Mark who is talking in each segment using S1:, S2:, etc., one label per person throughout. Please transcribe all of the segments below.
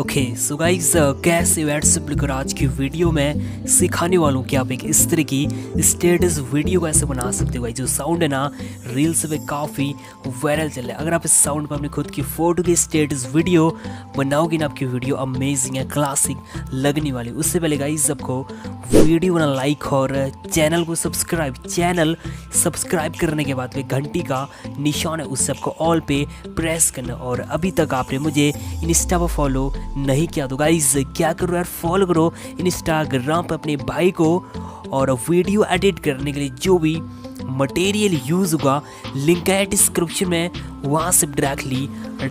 S1: okay so guys कैसे WhatsApp लेकर आज की वीडियो में सिखाने वालों कि आप एक इस तरह की स्टेटस वीडियो कैसे बना सकते हो गाई जो साउंड है ना रील्स पे काफ़ी वायरल चल रहा है अगर आप इस साउंड पर अपनी खुद की फ़ोटो की स्टेटस वीडियो बनाओगे ना आपकी वीडियो अमेजिंग है क्लासिक लगने वाली उससे पहले गाइज आपको वीडियो बना लाइक और चैनल को सब्सक्राइब चैनल सब्सक्राइब करने के बाद घंटी का निशान है उससे आपको ऑल पे प्रेस करना और अभी तक आपने मुझे इंस्टा पर फॉलो नहीं किया तो गाइज क्या करो यार फॉलो करो इंस्टाग्राम पर अपने भाई को और वीडियो एडिट करने के लिए जो भी मटेरियल यूज़ होगा लिंक है डिस्क्रिप्शन में वहाँ से डायरेक्टली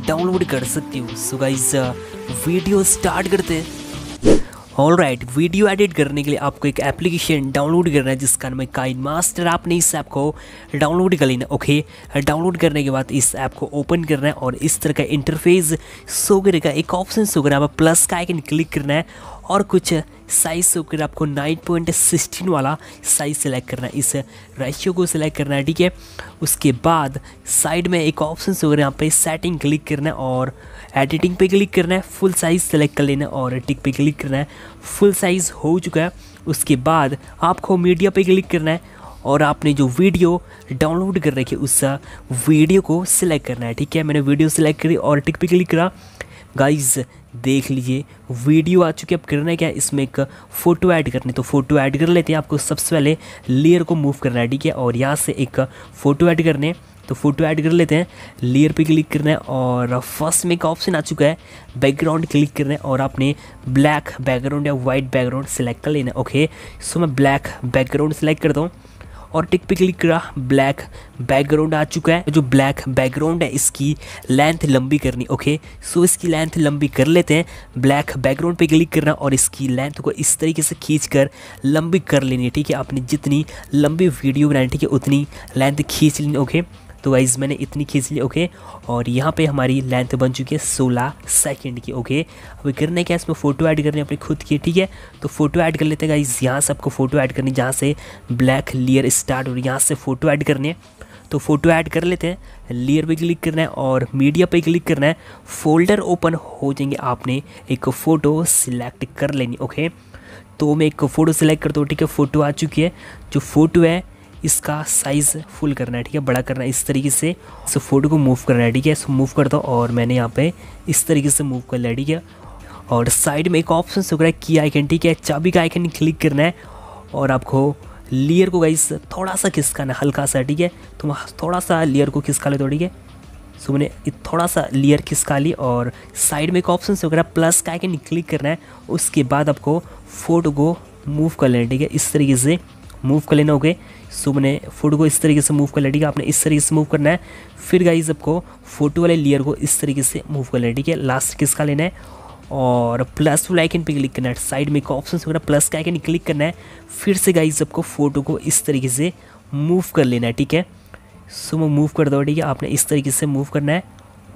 S1: डाउनलोड कर सकती हूँ सो गाइज वीडियो स्टार्ट करते हैं ऑल राइट वीडियो एडिट करने के लिए आपको एक एप्लीकेशन डाउनलोड करना है जिसका नाम है काइन मास्टर आपने इस ऐप को डाउनलोड कर लेना ओके डाउनलोड करने के बाद इस ऐप को ओपन करना है और इस तरह का इंटरफेस सो करेगा एक ऑप्शन सो करना है प्लस का आइकन क्लिक करना है और कुछ साइज से होकर आपको नाइन पॉइंट सिक्सटीन वाला साइज सेलेक्ट करना है इस रेशियो को सिलेक्ट करना है ठीक है उसके बाद साइड में एक ऑप्शन से होकर यहाँ पे सेटिंग क्लिक करना है और एडिटिंग पे क्लिक करना है फुल साइज़ सेलेक्ट कर लेना है और टिक पे क्लिक करना है फुल साइज़ हो चुका है उसके बाद आपको मीडिया पे क्लिक करना है और आपने जो वीडियो डाउनलोड कर रखी उस वीडियो को सिलेक्ट करना है ठीक है मैंने वीडियो सिलेक्ट करी और टिक पे क्लिक करा गाइज देख लीजिए वीडियो आ चुकी है अब करना क्या है इसमें एक फ़ोटो ऐड करनी तो फ़ोटो ऐड कर लेते हैं आपको सबसे पहले लेयर को मूव करना है ठीक है और यहाँ से एक फ़ोटो ऐड करने तो फ़ोटो ऐड कर लेते हैं लेयर पे क्लिक करना है और फर्स्ट में एक ऑप्शन आ चुका है बैकग्राउंड क्लिक करना है और आपने ब्लैक बैकग्राउंड या वाइट बैकग्राउंड सेलेक्ट कर लेना है ओके सो मैं ब्लैक बैकग्राउंड सेलेक्ट करता हूँ और टिपिकली का ब्लैक बैकग्राउंड आ चुका है जो ब्लैक बैकग्राउंड है इसकी लेंथ लंबी करनी ओके सो इसकी लेंथ लंबी कर लेते हैं ब्लैक बैकग्राउंड पे क्लिक करना और इसकी लेंथ को इस तरीके से खींच कर लंबी कर लेनी है ठीक है आपने जितनी लंबी वीडियो बनानी ठीक है उतनी लेंथ खींच लेनी ओके तो वाइज मैंने इतनी खींच ली ओके और यहाँ पे हमारी लेंथ बन चुकी है सोलह सेकेंड की ओके अब करने क्या इसमें फ़ोटो ऐड करनी है अपनी खुद की ठीक है तो फोटो ऐड कर लेते हैं गाइज यहाँ से आपको फ़ोटो ऐड करनी जहाँ से ब्लैक लेयर स्टार्ट और यहाँ से फ़ोटो ऐड करनी है तो फोटो ऐड कर लेते हैं लेयर पे क्लिक करना है और मीडिया पे क्लिक करना है फोल्डर ओपन हो जाएंगे आपने एक फ़ोटो सिलेक्ट कर लेनी ओके तो मैं एक फ़ोटो सिलेक्ट करता हूँ ठीक है फ़ोटो आ चुकी है जो फ़ोटो है इसका साइज़ फुल करना है ठीक है बड़ा करना है इस तरीके से इस फोटो को मूव करना है ठीक है इसको मूव कर दो और मैंने यहाँ पे इस तरीके से मूव कर लिया ठीक है और साइड में एक ऑप्शन से है की आइकन ठीक है चाबी का आइकन क्लिक करना है और आपको लेयर को गाइस थोड़ा सा खिसकाना हल्का सा ठीक है तो थोड़ा सा लेयर को खिसका ले तो ठीक है सो मैंने थोड़ा सा लेयर खिसका ली और साइड में एक ऑप्शन से वगैरह प्लस का आइकन क्लिक करना है उसके बाद आपको फोटो को मूव कर लेना ठीक है इस तरीके से मूव कर लेना ओके सो मैंने फोटो को इस तरीके से मूव कर लिया ठीक है आपने इस तरीके से मूव करना है फिर गाइज आपको फोटो वाले लेयर को इस तरीके से मूव कर लेना ठीक है लास्ट किसका लेना है और प्लस वाले आइकन पे क्लिक करना है साइड में एक ऑप्शन वगैरह प्लस का आइकन क्लिक करना है फिर से गाइज आपको फोटो को इस तरीके से मूव कर लेना है ठीक है सो मैं मूव कर दो ठीक है आपने इस तरीके से मूव करना है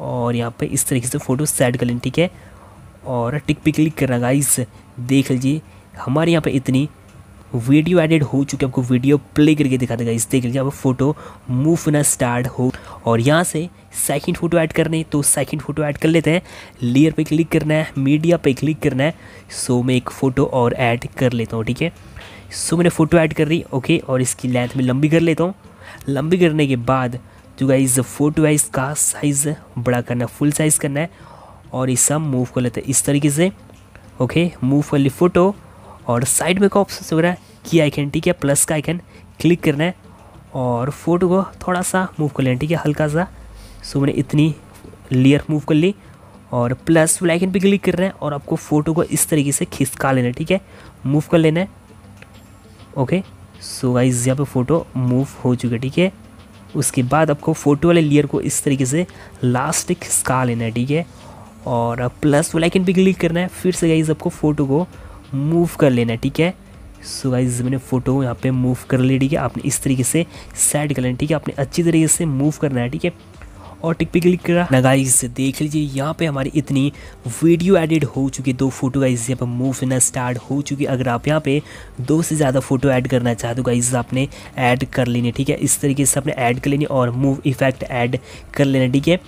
S1: और यहाँ पर इस तरीके से फ़ोटो सेट कर लेना ठीक है और टिक पे क्लिक करना गाइज देख लीजिए हमारे यहाँ पे इतनी वीडियो एडिट हो चुके आपको वीडियो प्ले करके दिखा देगा इस देख लीजिए आप फोटो मूव होना स्टार्ट हो और यहाँ से सेकंड फोटो ऐड करने तो सेकंड फोटो ऐड कर लेते हैं लेयर पे क्लिक करना है मीडिया पे क्लिक करना है सो मैं एक फ़ोटो और ऐड कर लेता हूँ ठीक है सो मैंने फ़ोटो ऐड कर ली ओके और इसकी लेंथ में लंबी कर लेता हूँ लंबी करने के बाद जो गाइज फोटो है इसका साइज़ बड़ा करना है फुल साइज़ करना है और इस सब मूव कर लेते हैं इस तरीके से ओके मूव वाली फ़ोटो और साइड में का ऑप्शन हो रहा है की आइकन ठीक है प्लस का आइकन क्लिक करना है और फोटो को थोड़ा सा मूव कर लेना ठीक है हल्का सा सो मैंने इतनी लेयर मूव कर ली और प्लस वाले आइकन पे क्लिक कर रहे हैं और आपको फ़ोटो को इस तरीके से खिसका लेना है ठीक है मूव कर लेना है ओके सो गाइज यहाँ पे फ़ोटो मूव हो चुका है ठीक है उसके बाद आपको फ़ोटो वाले लेयर को इस तरीके से लास्ट खिसका लेना है ठीक है और प्लस वाले आइकन पे क्लिक करना है फिर से गाइज आपको फ़ोटो को मूव कर लेना है ठीक है सो गाइज मैंने फ़ोटो यहाँ पे मूव कर ली ठीक है आपने इस तरीके से सेट कर लेना ठीक है आपने अच्छी तरीके से मूव करना है ठीक है और टिक पे क्लिक करा ना गाइज देख लीजिए यहाँ पे हमारी इतनी वीडियो एडिट हो चुकी है दो फोटो गाइज यहाँ पर मूव करना स्टार्ट हो चुकी है अगर आप यहाँ पे दो से ज़्यादा फोटो ऐड करना चाहते हो गाइज आपने ऐड कर लेनी ठीक है इस तरीके से आपने ऐड कर लेनी और मूव इफेक्ट ऐड कर लेना ठीक है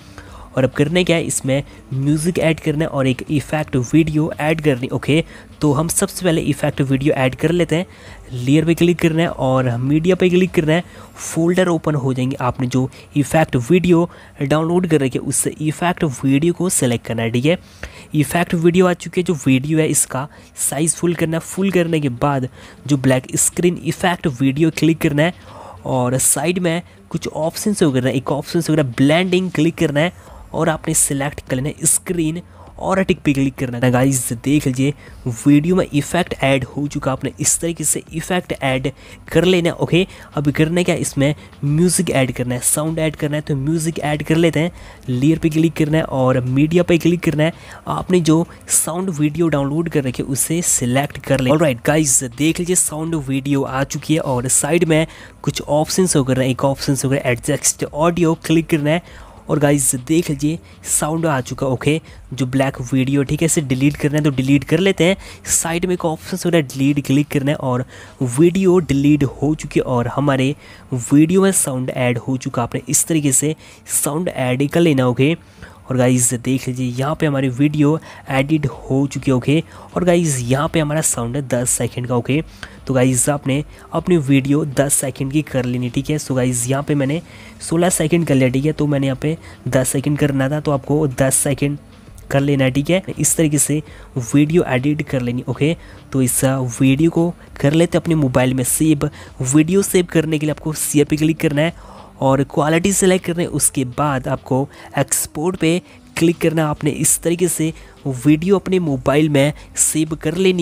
S1: और अब करने क्या है इसमें म्यूज़िक ऐड करना है और एक इफेक्ट वीडियो ऐड करनी ओके तो हम सबसे पहले इफेक्ट वीडियो ऐड कर लेते हैं लेयर पे क्लिक करना है और मीडिया पे क्लिक करना है फोल्डर ओपन हो जाएंगे आपने जो इफेक्ट वीडियो डाउनलोड कर रखे उससे इफेक्ट वीडियो को सेलेक्ट करना है ठीक है इफेक्ट वीडियो आ चुकी है जो वीडियो है इसका साइज़ फुल करना है फुल करने के बाद जो black screen effect video click करना है और साइड में कुछ ऑप्शन से वगैरह एक ऑप्शन वगैरह ब्लैंडिंग क्लिक करना है और आपने सिलेक्ट कर लेना स्क्रीन और टिक पे क्लिक करना है गाइज देख लीजिए वीडियो में इफेक्ट ऐड हो चुका आपने इस तरीके से इफेक्ट ऐड कर लेना ओके अब करना क्या इसमें म्यूज़िक ऐड करना है साउंड ऐड करना है तो म्यूज़िक ऐड कर लेते हैं लेयर पे क्लिक करना है और मीडिया पे क्लिक करना है आपने जो साउंड वीडियो डाउनलोड कर रखी है उसे सिलेक्ट कर ले राइट गाइज देख लीजिए साउंड वीडियो आ चुकी है और साइड में कुछ ऑप्शन हो रहे हैं एक ऑप्शन हो करना एडजस्ट ऑडियो क्लिक करना है और गाइज देख लीजिए साउंड आ चुका ओके जो ब्लैक वीडियो ठीक है इसे डिलीट करना है तो डिलीट कर लेते हैं साइड में एक ऑप्शन हो रहा है डिलीट क्लिक करना है और वीडियो डिलीट हो चुकी है और हमारे वीडियो में साउंड ऐड हो चुका आपने इस तरीके से साउंड ऐड कर लेना ओके और गाइज़ देख लीजिए यहाँ पे हमारी वीडियो एडिट हो चुकी है ओके और गाइज़ यहाँ पे हमारा साउंड है दस सेकंड का ओके तो गाइज़ आपने अपनी वीडियो दस सेकंड की कर लेनी ठीक है सो गाइज़ यहाँ पे मैंने सोलह सेकंड कर लिया ठीक है तो मैंने यहाँ पे दस सेकंड करना था तो आपको दस सेकंड कर लेना है ठीक है इस तरीके से वीडियो एडिट कर लेनी ओके तो इस वीडियो uh, को कर लेते अपने मोबाइल में सेव वीडियो सेव करने के लिए आपको सी पे क्लिक करना है और क्वालिटी सेलेक्ट करने उसके बाद आपको एक्सपोर्ट पे क्लिक करना आपने इस तरीके से वीडियो अपने मोबाइल में सेव कर लेनी